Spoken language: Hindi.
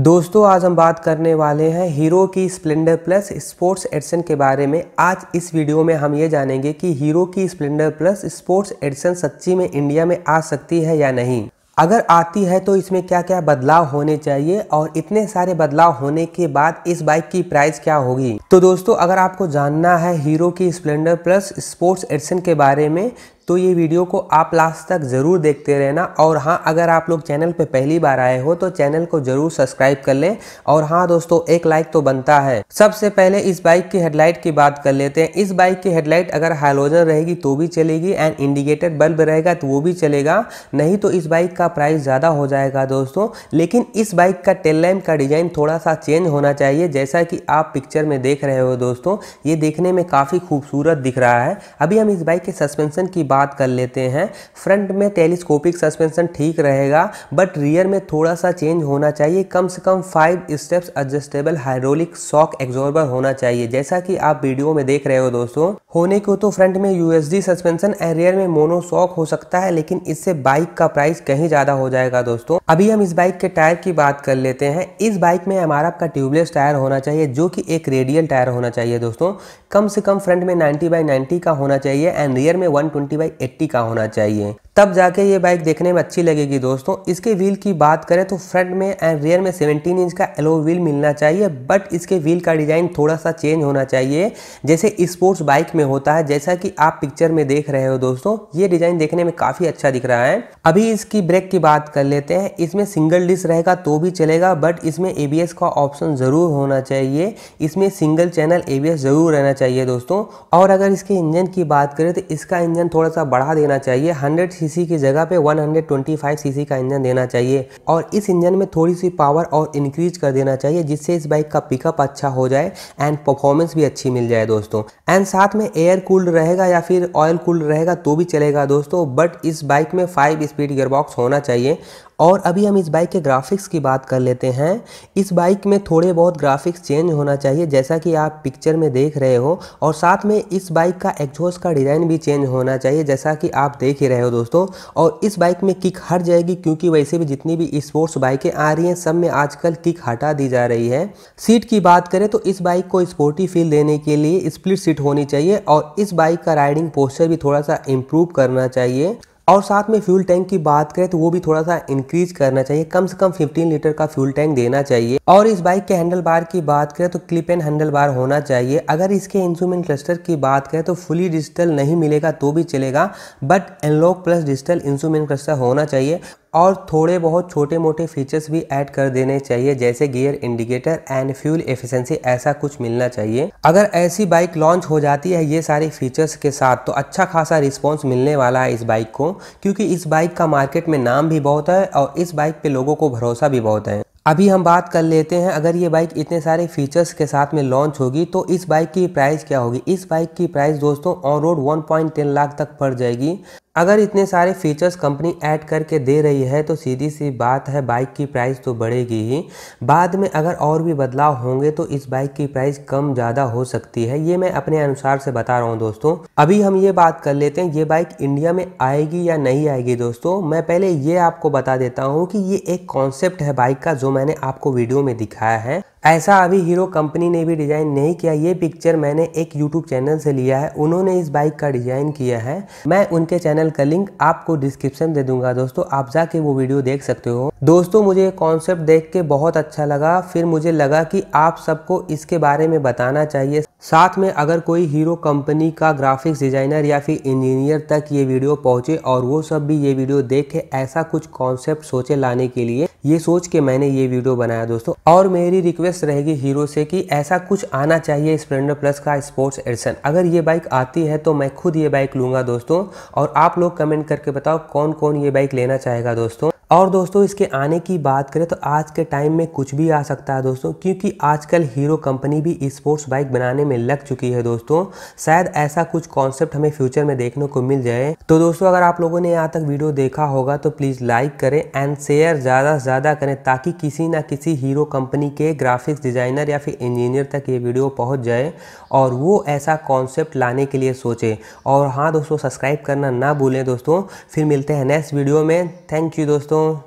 दोस्तों आज हम बात करने वाले हैं हीरो की स्प्लेंडर प्लस स्पोर्ट्स एडिशन के बारे में आज इस वीडियो में हम ये जानेंगे कि हीरो की स्प्लेंडर प्लस स्पोर्ट्स एडिशन सच्ची में इंडिया में आ सकती है या नहीं अगर आती है तो इसमें क्या क्या बदलाव होने चाहिए और इतने सारे बदलाव होने के बाद इस बाइक की प्राइस क्या होगी तो दोस्तों अगर आपको जानना है हीरो की स्प्लेंडर प्लस स्पोर्ट्स एडिशन के बारे में तो ये वीडियो को आप लास्ट तक ज़रूर देखते रहना और हाँ अगर आप लोग चैनल पे पहली बार आए हो तो चैनल को ज़रूर सब्सक्राइब कर लें और हाँ दोस्तों एक लाइक तो बनता है सबसे पहले इस बाइक की हेडलाइट की बात कर लेते हैं इस बाइक की हेडलाइट अगर हाइलोजन रहेगी तो भी चलेगी एंड इंडिकेटर बल्ब रहेगा तो वो भी चलेगा नहीं तो इस बाइक का प्राइस ज़्यादा हो जाएगा दोस्तों लेकिन इस बाइक का टेल लैम्प का डिज़ाइन थोड़ा सा चेंज होना चाहिए जैसा कि आप पिक्चर में देख रहे हो दोस्तों ये देखने में काफ़ी खूबसूरत दिख रहा है अभी हम इस बाइक के सस्पेंसन की बात कर लेते हैं फ्रंट में टेलीस्कोपिक सस्पेंशन ठीक रहेगा बट रियर में थोड़ा सा चेंज होना चाहिए कम से कम five steps adjustable hydraulic shock absorber होना चाहिए जैसा कि आप वीडियो में देख रहे हो दोस्तों होने को तो फ्रंट में यूएसडी सस्पेंशन एंड रियर में मोनो शॉक हो सकता है लेकिन इससे बाइक का प्राइस कहीं ज़्यादा हो जाएगा दोस्तों अभी हम इस बाइक के टायर की बात कर लेते हैं इस बाइक में एम का ट्यूबलेस टायर होना चाहिए जो कि एक रेडियल टायर होना चाहिए दोस्तों कम से कम फ्रंट में 90 बाई 90 का होना चाहिए एंड रियर में 120 ट्वेंटी बाई एट्टी का होना चाहिए तब जाके ये बाइक देखने में अच्छी लगेगी दोस्तों इसके व्हील की बात करें तो फ्रंट में एंड रियर में 17 इंच का एलो व्हील मिलना चाहिए बट इसके व्हील का डिज़ाइन थोड़ा सा चेंज होना चाहिए जैसे स्पोर्ट्स बाइक में होता है जैसा कि आप पिक्चर में देख रहे हो दोस्तों ये डिज़ाइन देखने में काफ़ी अच्छा दिख रहा है अभी इसकी ब्रेक की बात कर लेते हैं इसमें सिंगल डिस्क रहेगा तो भी चलेगा बट इसमें ए का ऑप्शन ज़रूर होना चाहिए इसमें सिंगल चैनल ए ज़रूर रहना चाहिए दोस्तों और अगर इसके इंजन की बात करें तो इसका इंजन थोड़ा सा बढ़ा देना चाहिए हंड्रेड सीसी की जगह पे 125 सीसी का इंजन देना चाहिए और इस इंजन में थोड़ी सी पावर और इंक्रीज कर देना चाहिए जिससे इस बाइक का पिकअप अच्छा हो जाए एंड परफॉर्मेंस भी अच्छी मिल जाए दोस्तों एंड साथ में एयर कूल्ड रहेगा या फिर ऑयल कूल्ड रहेगा तो भी चलेगा दोस्तों बट इस बाइक में फाइव स्पीड गियरबॉक्स होना चाहिए और अभी हम इस बाइक के ग्राफिक्स की बात कर लेते हैं इस बाइक में थोड़े बहुत ग्राफिक्स चेंज होना चाहिए जैसा कि आप पिक्चर में देख रहे हो और साथ में इस बाइक का एक्जोस का डिज़ाइन भी चेंज होना चाहिए जैसा कि आप देख ही रहे हो दोस्तों और इस बाइक में किक हट जाएगी क्योंकि वैसे भी जितनी भी स्पोर्ट्स बाइकें आ रही हैं सब में आजकल किक हटा दी जा रही है सीट की बात करें तो इस बाइक को स्पोर्टी फील देने के लिए स्प्लिट सीट होनी चाहिए और इस बाइक का राइडिंग पोस्चर भी थोड़ा सा इम्प्रूव करना चाहिए और साथ में फ्यूल टैंक की बात करें तो वो भी थोड़ा सा इंक्रीज करना चाहिए कम से कम 15 लीटर का फ्यूल टैंक देना चाहिए और इस बाइक के हैंडल बार की बात करें तो क्लिप एंड हैंडल बार होना चाहिए अगर इसके इंस्ट्रूमेंट क्लस्टर की बात करें तो फुली डिजिटल नहीं मिलेगा तो भी चलेगा but analog plus digital instrument cluster होना चाहिए और थोड़े बहुत छोटे मोटे फीचर्स भी ऐड कर देने चाहिए जैसे gear indicator and fuel efficiency ऐसा कुछ मिलना चाहिए अगर ऐसी बाइक लॉन्च हो जाती है ये सारे फीचर्स के साथ तो अच्छा खासा रिस्पॉन्स मिलने वाला है इस बाइक को क्योंकि इस बाइक का मार्केट में नाम भी बहुत है और इस बाइक पे लोगों को भरोसा भी बहुत है अभी हम बात कर लेते हैं अगर ये बाइक इतने सारे फीचर्स के साथ में लॉन्च होगी तो इस बाइक की प्राइस क्या होगी इस बाइक की प्राइस दोस्तों ऑन रोड 1.10 लाख तक पड़ जाएगी अगर इतने सारे फीचर्स कंपनी ऐड करके दे रही है तो सीधी सी बात है बाइक की प्राइस तो बढ़ेगी ही बाद में अगर और भी बदलाव होंगे तो इस बाइक की प्राइस कम ज़्यादा हो सकती है ये मैं अपने अनुसार से बता रहा हूँ दोस्तों अभी हम ये बात कर लेते हैं ये बाइक इंडिया में आएगी या नहीं आएगी दोस्तों मैं पहले ये आपको बता देता हूँ कि ये एक कॉन्सेप्ट है बाइक का जो मैंने आपको वीडियो में दिखाया है ऐसा अभी हीरो कंपनी ने भी डिज़ाइन नहीं किया ये पिक्चर मैंने एक यूट्यूब चैनल से लिया है उन्होंने इस बाइक का डिज़ाइन किया है मैं उनके चैनल का लिंक आपको डिस्क्रिप्शन दे दूंगा दोस्तों आप जाके वो वीडियो देख सकते हो दोस्तों मुझे कॉन्सेप्ट देख के बहुत अच्छा लगा फिर मुझे लगा कि आप सबको इसके बारे में बताना चाहिए साथ में अगर कोई हीरो कंपनी का ग्राफिक्स डिज़ाइनर या फिर इंजीनियर तक ये वीडियो पहुंचे और वो सब भी ये वीडियो देखे ऐसा कुछ कॉन्सेप्ट सोचे लाने के लिए ये सोच के मैंने ये वीडियो बनाया दोस्तों और मेरी रिक्वेस्ट रहेगी हीरो से कि ऐसा कुछ आना चाहिए स्प्लेंडर प्लस का स्पोर्ट्स एडिशन अगर ये बाइक आती है तो मैं खुद ये बाइक लूंगा दोस्तों और आप लोग कमेंट करके बताओ कौन कौन ये बाइक लेना चाहेगा दोस्तों और दोस्तों इसके आने की बात करें तो आज के टाइम में कुछ भी आ सकता है दोस्तों क्योंकि आजकल हीरो कंपनी भी स्पोर्ट्स बाइक बनाने में लग चुकी है दोस्तों शायद ऐसा कुछ कॉन्सेप्ट हमें फ्यूचर में देखने को मिल जाए तो दोस्तों अगर आप लोगों ने यहाँ तक वीडियो देखा होगा तो प्लीज़ लाइक करें एंड शेयर ज़्यादा से ज़्यादा करें ताकि किसी ना किसी हीरो कंपनी के ग्राफिक्स डिज़ाइनर या फिर इंजीनियर तक ये वीडियो पहुँच जाए और वो ऐसा कॉन्सेप्ट लाने के लिए सोचे और हाँ दोस्तों सब्सक्राइब करना ना भूलें दोस्तों फिर मिलते हैं नेक्स्ट वीडियो में थैंक यू दोस्तों Oh.